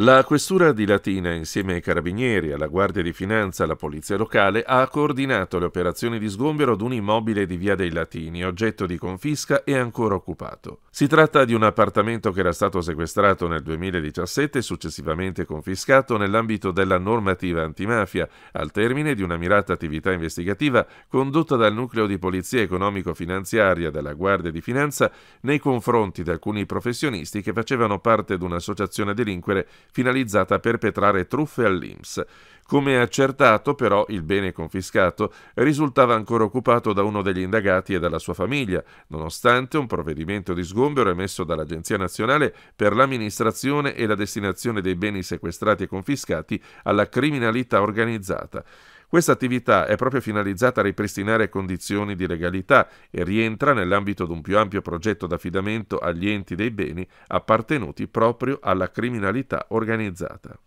La Questura di Latina, insieme ai carabinieri, alla Guardia di Finanza e alla Polizia locale, ha coordinato le operazioni di sgombero ad un immobile di Via dei Latini, oggetto di confisca e ancora occupato. Si tratta di un appartamento che era stato sequestrato nel 2017 e successivamente confiscato nell'ambito della normativa antimafia, al termine di una mirata attività investigativa condotta dal nucleo di polizia economico-finanziaria della Guardia di Finanza nei confronti di alcuni professionisti che facevano parte di un'associazione a delinquere finalizzata a perpetrare truffe all'Inps. Come accertato, però, il bene confiscato risultava ancora occupato da uno degli indagati e dalla sua famiglia, nonostante un provvedimento di sgombero emesso dall'Agenzia Nazionale per l'amministrazione e la destinazione dei beni sequestrati e confiscati alla criminalità organizzata. Questa attività è proprio finalizzata a ripristinare condizioni di legalità e rientra nell'ambito di un più ampio progetto d'affidamento agli enti dei beni appartenuti proprio alla criminalità organizzata.